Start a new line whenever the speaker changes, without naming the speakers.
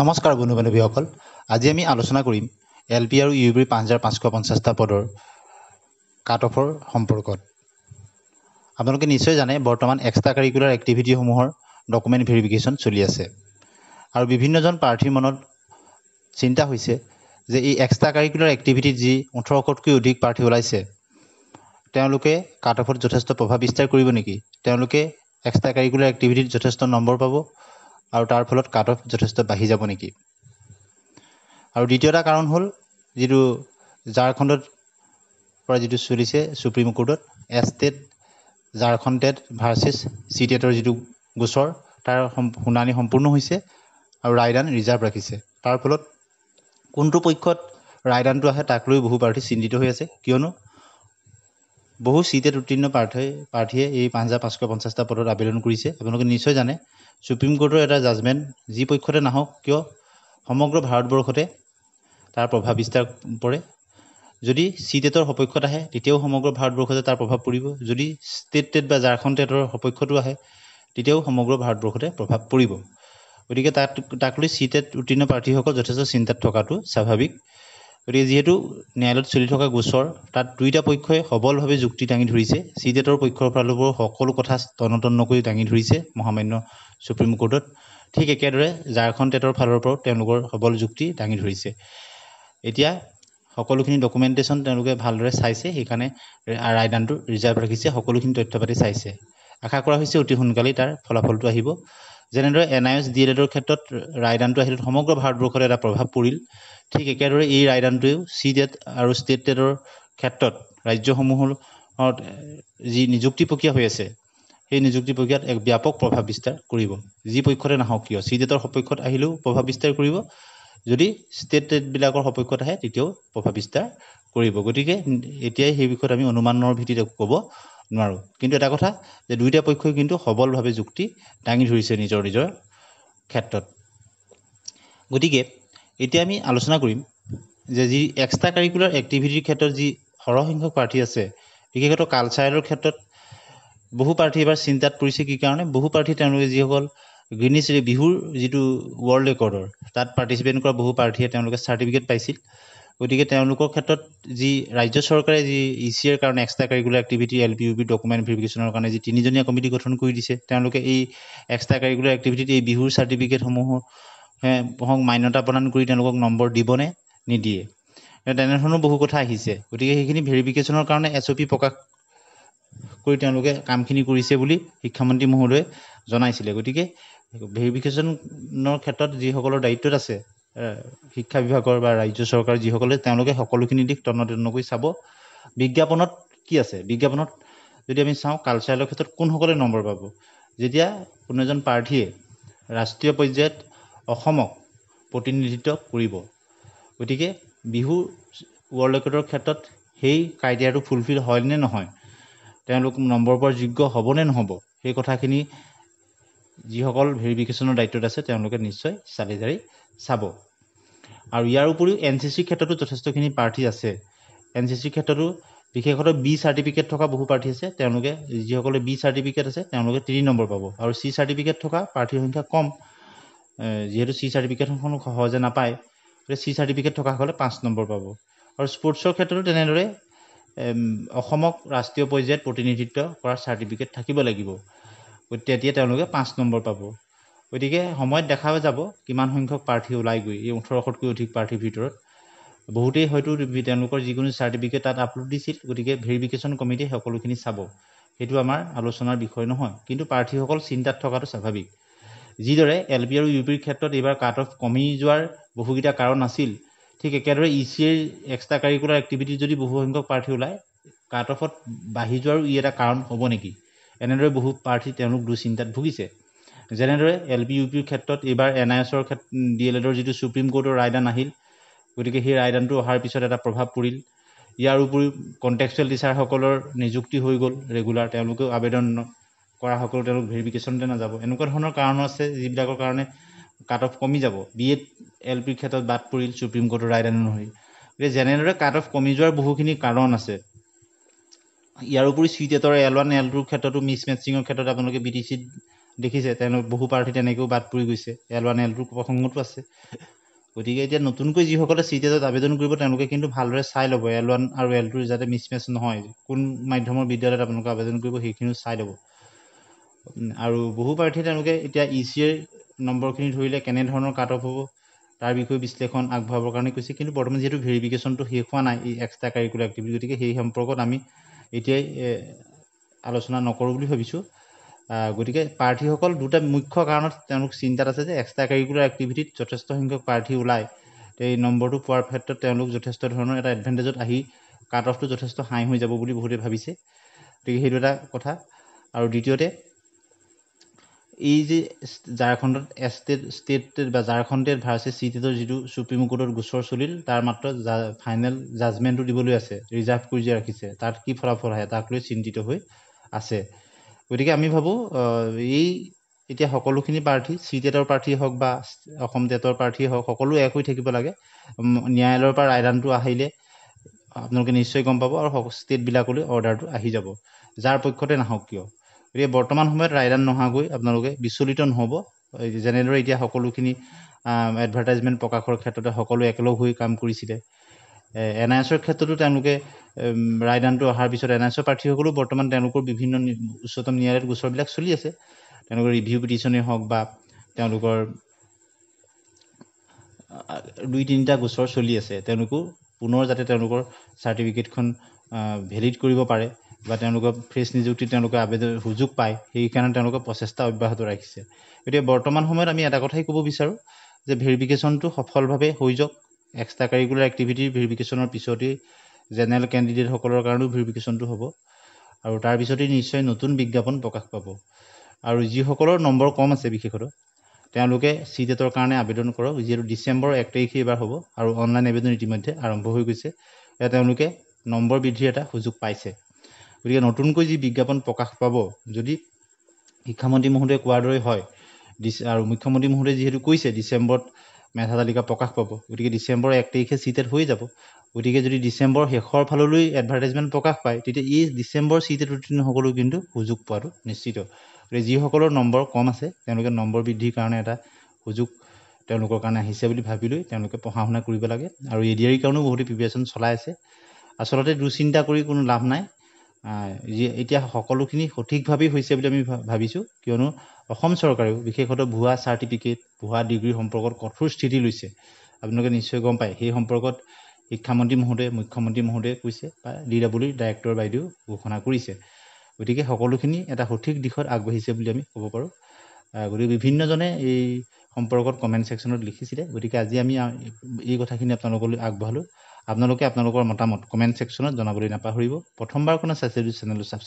নমস্কাৰ বন্ধু বান্ধৱীসকল আজি আমি আলোচনা কৰিম এল পি আৰু ইউ বি পাঁচ হাজাৰ পাঁচশ পঞ্চাছটা পদৰ কাট অফৰ সম্পৰ্কত আপোনালোকে নিশ্চয় জানে বৰ্তমান এক্সট্ৰা কাৰিকুলাৰ এক্টিভিটিসমূহৰ ডকুমেণ্ট ভেৰিফিকেশ্যন চলি আছে আৰু বিভিন্নজন প্ৰাৰ্থীৰ মনত চিন্তা হৈছে যে এই এক্সট্ৰা কাৰিকুলাৰ এক্টিভিটিত যি ওঠৰশতকৈ অধিক প্ৰাৰ্থী ওলাইছে তেওঁলোকে কাট অফত যথেষ্ট প্ৰভাৱ বিস্তাৰ কৰিব নেকি তেওঁলোকে এক্সট্ৰা কাৰিকুলাৰ এক্টিভিটিত যথেষ্ট নম্বৰ পাব আৰু তাৰ ফলত কাট অফ যথেষ্ট বাঢ়ি যাব নেকি আৰু দ্বিতীয় এটা কাৰণ হ'ল যিটো ঝাৰখণ্ডত পৰা যিটো চলিছে ছুপ্ৰিম কোৰ্টত এষ্টেট ঝাৰখণ্ড টেট ভাৰ্চেছ টেটৰ যিটো গোচৰ তাৰ শুনানি সম্পূৰ্ণ হৈছে আৰু ৰায়দান ৰিজাৰ্ভ ৰাখিছে তাৰ ফলত কোনটো পক্ষত ৰায়দানটো আহে তাক লৈ বহু প্ৰাৰ্থী চিন্তিত হৈ আছে কিয়নো বহু চি টেট উত্তীৰ্ণ প্ৰাৰ্থী প্ৰাৰ্থীয়ে এই পাঁচ হাজাৰ পাঁচশ পঞ্চাছটা পদত আবেদন কৰিছে আপোনালোকে নিশ্চয় জানে ছুপ্ৰিম কোৰ্টৰ এটা জাজমেণ্ট যি পক্ষতে নাহক কিয় সমগ্ৰ ভাৰতবৰ্ষতে তাৰ প্ৰভাৱ বিস্তাৰ পৰে যদি চি টেটৰ সপক্ষত আহে তেতিয়াও সমগ্ৰ ভাৰতবৰ্ষতে তাৰ প্ৰভাৱ পৰিব যদি ষ্টেট টেট বা ঝাৰখণ্ড টেটৰ সপক্ষতো আহে তেতিয়াও সমগ্ৰ ভাৰতবৰ্ষতে প্ৰভাৱ পৰিব গতিকে তাত তাক লৈ চি টেট উত্তীৰ্ণ প্ৰাৰ্থীসকল যথেষ্ট চিন্তাত থকাটো স্বাভাৱিক গতিকে যিহেতু ন্যায়ালয়ত চলি থকা গোচৰ তাত দুয়োটা পক্ষই সবলভাৱে যুক্তি দাঙি ধৰিছে চি ডেটৰ পক্ষৰ ফালৰ সকলো কথা তন্নতন্ন কৰি দাঙি ধৰিছে মহামান্য ছুপ্ৰিম কোৰ্টত ঠিক একেদৰে ঝাৰখণ্ড টেটৰ ফালৰ পৰাও তেওঁলোকৰ সবল যুক্তি দাঙি ধৰিছে এতিয়া সকলোখিনি ডকুমেণ্টেশ্যন তেওঁলোকে ভালদৰে চাইছে সেইকাৰণে ৰায়দানটো ৰিজাৰ্ভ ৰাখিছে সকলোখিনি তথ্য পাতি চাইছে আশা কৰা হৈছে অতি সোনকালেই তাৰ ফলাফলটো আহিব যেনেদৰে N I S D L এডৰ ক্ষেত্ৰত ৰায়দানটো আহিল সমগ্ৰ ভাৰতবৰ্ষত এটা প্ৰভাৱ পৰিল ঠিক একেদৰে এই ৰায়দানটোৱেও চি ডেট e আৰু ষ্টেট টেটৰ ক্ষেত্ৰত ৰাজ্যসমূহৰ যি নিযুক্তি প্ৰক্ৰিয়া হৈ আছে সেই নিযুক্তি প্ৰক্ৰিয়াত এক ব্যাপক প্ৰভাৱ বিস্তাৰ কৰিব যি পক্ষতে নাহক কিয় চি ডেটৰ e সপক্ষত আহিলেও প্ৰভাৱ বিস্তাৰ কৰিব যদি ষ্টেট টেটবিলাকৰ সপক্ষত আহে তেতিয়াও প্ৰভাৱ বিস্তাৰ কৰিব গতিকে এতিয়াই সেই বিষয়ত আমি অনুমানৰ ভিত্তিত ক'ব নোৱাৰোঁ কিন্তু এটা কথা যে দুয়োটা পক্ষই কিন্তু সবলভাৱে যুক্তি দাঙি ধৰিছে নিজৰ নিজৰ ক্ষেত্ৰত গতিকে এতিয়া আমি আলোচনা কৰিম যে যি এক্সট্ৰা কাৰিকুলাৰ এক্টিভিটিৰ ক্ষেত্ৰত যি সৰহসংখ্যক প্ৰাৰ্থী আছে বিশেষত্ব কালচাৰেলৰ ক্ষেত্ৰত বহু প্ৰাৰ্থী এইবাৰ চিন্তাত পৰিছে কি কাৰণে বহু প্ৰাৰ্থী তেওঁলোকে যিসকল গ্ৰীণিছ বিহুৰ যিটো ৱৰ্ল্ড ৰেকৰ্ডৰ তাত পাৰ্টিচিপেট কৰা বহু প্ৰাৰ্থীয়ে তেওঁলোকে চাৰ্টিফিকেট পাইছিল গতিকে তেওঁলোকৰ ক্ষেত্ৰত যি ৰাজ্য চৰকাৰে যি ই চি এৰ কাৰণে extra curricular activity L P U B document ভেৰিফিকেশ্যনৰ কাৰণে যি তিনিজনীয়া কমিটি গঠন কৰি দিছে তেওঁলোকে এই এক্সট্ৰা কাৰিকুলাৰ এক্টিভিটিত এই বিহুৰ চাৰ্টিফিকেটসমূহক মান্যতা প্ৰদান কৰি তেওঁলোকক নম্বৰ দিবনে নিদিয়ে তেনেধৰণৰ বহু কথা আহিছে গতিকে সেইখিনি ভেৰিফিকেশ্যনৰ কাৰণে এছ অ' পি প্ৰকাশ কৰি তেওঁলোকে কামখিনি কৰিছে বুলি শিক্ষামন্ত্ৰী মহোদয়ে জনাইছিলে গতিকে ভেৰিফিকেশ্যনৰ ক্ষেত্ৰত যিসকলৰ দায়িত্বত আছে শিক্ষা বিভাগৰ বা ৰাজ্য চৰকাৰ যিসকলে তেওঁলোকে সকলোখিনি দিশ তন্নতন্নকৈ চাব বিজ্ঞাপনত কি আছে বিজ্ঞাপনত যদি আমি চাওঁ কালচাৰেলৰ ক্ষেত্ৰত কোনসকলে নম্বৰ পাব যেতিয়া কোনো এজন প্ৰাৰ্থীয়ে ৰাষ্ট্ৰীয় পৰ্যায়ত অসমক প্ৰতিনিধিত্ব কৰিব গতিকে বিহু ৱৰ্ল্ড ৰেকৰ্ডৰ ক্ষেত্ৰত সেই ক্ৰাইটেৰিয়াটো ফুলফিল হয় নে নহয় তেওঁলোক নম্বৰ পোৱাৰ যোগ্য হ'বনে নহ'ব সেই কথাখিনি যিসকল ভেৰিফিকেশ্যনৰ দায়িত্বত আছে তেওঁলোকে নিশ্চয় চালি জাৰি চাব আৰু ইয়াৰ উপৰিও এন চি চিৰ ক্ষেত্ৰতো যথেষ্টখিনি প্ৰাৰ্থী আছে এন চি চিৰ ক্ষেত্ৰতো বিশেষত বি চাৰ্টিফিকেট থকা বহু প্ৰাৰ্থী আছে তেওঁলোকে যিসকলে বি চাৰ্টিফিকেট আছে তেওঁলোকে তিনি নম্বৰ পাব আৰু চি চাৰ্টিফিকেট থকা প্ৰাৰ্থীৰ সংখ্যা কম যিহেতু চি চাৰ্টিফিকেটখন সহজে নাপায় গতিকে চি চাৰ্টিফিকেট থকাসকলে পাঁচ নম্বৰ পাব আৰু স্পৰ্টছৰ ক্ষেত্ৰতো তেনেদৰে অসমক ৰাষ্ট্ৰীয় পৰ্যায়ত প্ৰতিনিধিত্ব কৰা চাৰ্টিফিকেট থাকিব লাগিব তেতিয়া তেওঁলোকে পাঁচ নম্বৰ পাব গতিকে সময়ত দেখা যাব কিমান সংখ্যক প্ৰাৰ্থী ওলাই গৈ এই ওঠৰশতকৈ অধিক প্ৰাৰ্থীৰ ভিতৰত বহুতেই হয়তো তেওঁলোকৰ যিকোনো চাৰ্টিফিকেট তাত আপলোড দিছিল গতিকে ভেৰিফিকেশ্যন কমিটিয়ে সকলোখিনি চাব সেইটো আমাৰ আলোচনাৰ বিষয় নহয় কিন্তু প্ৰাৰ্থীসকল চিন্তাত থকাটো স্বাভাৱিক যিদৰে এল পি আৰু ইউ পিৰ ক্ষেত্ৰত এইবাৰ কাট অফ কমি যোৱাৰ বহুকেইটা কাৰণ আছিল ঠিক একেদৰে ই চি এৰ এক্সট্ৰা কাৰিকুলাৰ এক্টিভিটি যদি বহুসংখ্যক প্ৰাৰ্থী ওলায় কাট অফত বাঢ়ি যোৱাৰো ই এটা কাৰণ হ'ব নেকি এনেদৰে বহু প্ৰাৰ্থী তেওঁলোক দুঃচিন্তাত ভুগিছে যেনেদৰে এল পি ইউ পিৰ ক্ষেত্ৰত এইবাৰ এন আই এছৰ ক্ষেত্ৰ ডি এল এডৰ যিটো চুপ্ৰিম কোৰ্টৰ ৰায়দান আহিল গতিকে সেই ৰায়দানটো অহাৰ পিছত এটা প্ৰভাৱ পৰিল ইয়াৰ উপৰিও কণ্টেক্সুৱেল টিচাৰসকলৰ নিযুক্তি হৈ গ'ল ৰেগুলাৰ তেওঁলোকেও আবেদন কৰাসকলেও তেওঁলোক ভেৰিফিকেশ্যনতে নাযাব এনেকুৱা ধৰণৰ কাৰণো আছে যিবিলাকৰ কাৰণে কাট অফ কমি যাব বি এড এল পিৰ ক্ষেত্ৰত বাদ পৰিল চুপ্ৰিম কোৰ্টৰ ৰায়দান অনুসৰি গতিকে যেনেদৰে কাট অফ কমি যোৱাৰ বহুখিনি কাৰণ আছে ইয়াৰ উপৰি চি টেটৰ এল ওৱান এল টুৰ ক্ষেত্ৰতো মিছ মেচিঙৰ ক্ষেত্ৰত আপোনালোকে বি টি চিত দেখিছে তেওঁলোক বহু প্ৰাৰ্থী তেনেকৈও বাদ পৰি গৈছে এল ওৱান এল টুৰ প্ৰসংগটো আছে গতিকে এতিয়া নতুনকৈ যিসকলে চি টি এছত আবেদন কৰিব তেওঁলোকে কিন্তু ভালদৰে চাই ল'ব এল ওৱান আৰু এল টুৰ যাতে মিছমেছ নহয় কোন মাধ্যমৰ বিদ্যালয়ত আপোনালোকে আবেদন কৰিব সেইখিনিও চাই ল'ব আৰু বহু প্ৰাৰ্থীয়ে তেওঁলোকে এতিয়া ই চি এৰ নম্বৰখিনি ধৰিলে কেনেধৰণৰ কাট অফ হ'ব তাৰ বিষয়ে বিশ্লেষণ আগবঢ়াবৰ কাৰণে কৈছে কিন্তু বৰ্তমান যিহেতু ভেৰিফিকেশ্যনটো শেষ হোৱা নাই এই এক্সট্ৰা কাৰিকুলাৰ এক্টিভিটি গতিকে সেই সম্পৰ্কত আমি এতিয়াই আলোচনা নকৰোঁ বুলি ভাবিছোঁ গতিকে প্ৰাৰ্থীসকল দুটা মুখ্য কাৰণত তেওঁলোক চিন্তাত আছে যে এক্সট্ৰা কাৰিকুলাৰ এক্টিভিটিত যথেষ্ট সংখ্যক প্ৰাৰ্থী ওলায় এই নম্বৰটো পোৱাৰ ক্ষেত্ৰত তেওঁলোক যথেষ্ট ধৰণৰ এটা এডভেণ্টেজত আহি কাট অফটো যথেষ্ট হাই হৈ যাব বুলি বহুতে ভাবিছে গতিকে সেইটো এটা কথা আৰু দ্বিতীয়তে এই যে ঝাৰখণ্ডত এষ্টেট ষ্টেটেড বা ঝাৰখণ্ডেড ভাৰ্চে চিটেটৰ যিটো চুপ্ৰিম কোৰ্টত গোচৰ চলিল তাৰ মাত্ৰ ফাইনেল জাজমেণ্টটো দিবলৈ আছে ৰিজাৰ্ভ কৰি যে ৰাখিছে তাত কি ফলাফল আহে তাক লৈ চিন্তিত হৈ আছে গতিকে আমি ভাবোঁ এই এতিয়া সকলোখিনি প্ৰাৰ্থী চি টেটৰ প্ৰাৰ্থীয়ে হওক বা অসম টেটৰ প্ৰাৰ্থীয়ে হওক সকলো এক হৈ থাকিব লাগে ন্যায়ালয়ৰ পৰা ৰায়দানটো আহিলে আপোনালোকে নিশ্চয় গম পাব আৰু ষ্টেটবিলাকলৈ অৰ্ডাৰটো আহি যাব যাৰ পক্ষতে নাহক কিয় গতিকে বৰ্তমান সময়ত ৰায়দান নোহোৱাকৈ আপোনালোকে বিচলিত নহ'ব যেনেদৰে এতিয়া সকলোখিনি এডভাৰটাইজমেণ্ট প্ৰকাশৰ ক্ষেত্ৰতে সকলো একেলগ হৈ কাম কৰিছিলে এন আই এছৰ ক্ষেত্ৰতো তেওঁলোকে ৰায়দানটো অহাৰ পিছত এন আই এছৰ প্ৰাৰ্থীসকলো বৰ্তমান তেওঁলোকৰ বিভিন্ন উচ্চতম ন্যায়ালয়ত গোচৰবিলাক চলি আছে তেওঁলোকৰ ৰিভিউ পিটিশ্যনেই হওক বা তেওঁলোকৰ দুই তিনিটা গোচৰ চলি আছে তেওঁলোকো পুনৰ যাতে তেওঁলোকৰ চাৰ্টিফিকেটখন ভেলিড কৰিব পাৰে বা তেওঁলোকৰ ফ্ৰেছ নিযুক্তিত তেওঁলোকে আবেদন সুযোগ পায় সেইকাৰণে তেওঁলোকে প্ৰচেষ্টা অব্যাহত ৰাখিছে গতিকে বৰ্তমান সময়ত আমি এটা কথাই ক'ব বিচাৰোঁ যে ভেৰিফিকেশ্যনটো সফলভাৱে হৈ যাওক এক্সট্ৰা কাৰিকুলাৰ এক্টিভিটিৰ ভেৰিফিকেশ্যনৰ পিছতেই জেনেৰেল কেণ্ডিডেটসকলৰ কাৰণেও ভেৰিফিকেশ্যনটো হ'ব আৰু তাৰপিছতেই নিশ্চয় নতুন বিজ্ঞাপন প্ৰকাশ পাব আৰু যিসকলৰ নম্বৰ কম আছে বিশেষত তেওঁলোকে চি টেটৰ কাৰণে আবেদন কৰক যিহেতু ডিচেম্বৰ এক তাৰিখে এইবাৰ হ'ব আৰু অনলাইন আবেদন ইতিমধ্যে আৰম্ভ হৈ গৈছে এয়া তেওঁলোকে নম্বৰ বৃদ্ধিৰ এটা সুযোগ পাইছে গতিকে নতুনকৈ যি বিজ্ঞাপন প্ৰকাশ পাব যদি শিক্ষামন্ত্ৰী মহোদয়ে কোৱাৰ দৰে হয় আৰু মুখ্যমন্ত্ৰী মহোদয়ে যিহেতু কৈছে ডিচেম্বৰত মেধা তালিকা প্ৰকাশ পাব গতিকে ডিচেম্বৰ এক তাৰিখে চি টেট হৈ যাব গতিকে যদি ডিচেম্বৰ শেষৰ ফাললৈ এডভাৰটাইজমেণ্ট প্ৰকাশ পায় তেতিয়া এই ডিচেম্বৰ চি টেট উত্তীৰ্ণসকলেও কিন্তু সুযোগ পোৱাটো নিশ্চিত গতিকে যিসকলৰ নম্বৰ কম আছে তেওঁলোকে নম্বৰ বৃদ্ধিৰ কাৰণে এটা সুযোগ তেওঁলোকৰ কাৰণে আহিছে বুলি ভাবি লৈ তেওঁলোকে পঢ়া শুনা কৰিব লাগে আৰু এডিয়াৰীৰ কাৰণেও বহুতো প্ৰিপেৰেশ্যন চলাই আছে আচলতে দুচিন্তা কৰি কোনো লাভ নাই যি এতিয়া সকলোখিনি সঠিকভাৱেই হৈছে বুলি আমি ভাবিছোঁ কিয়নো অসম চৰকাৰেও বিশেষত ভুৱা চাৰ্টিফিকেট ভুৱা ডিগ্ৰী সম্পৰ্কত কঠোৰ স্থিতি লৈছে আপোনালোকে নিশ্চয় গম পায় সেই সম্পৰ্কত শিক্ষামন্ত্ৰী মহোদয়ে মুখ্যমন্ত্ৰী মহোদয়ে কৈছে বা ডি ডাব্লিউৰ ডাইৰেক্টৰ বাইদেউ ঘোষণা কৰিছে গতিকে সকলোখিনি এটা সঠিক দিশত আগবাঢ়িছে বুলি আমি ক'ব পাৰোঁ গতিকে বিভিন্নজনে এই সম্পৰ্কত কমেণ্ট ছেকশ্যনত লিখিছিলে গতিকে আজি আমি এই কথাখিনি আপোনালোকলৈ আগবঢ়ালোঁ আপোনালোকে আপোনালোকৰ মতামত কমেণ্ট ছেকশ্যনত জনাবলৈ নাপাহৰিব প্ৰথমবাৰ কোনো চাইছে যদি চেনেলটো ছাবস্ক্ৰাইব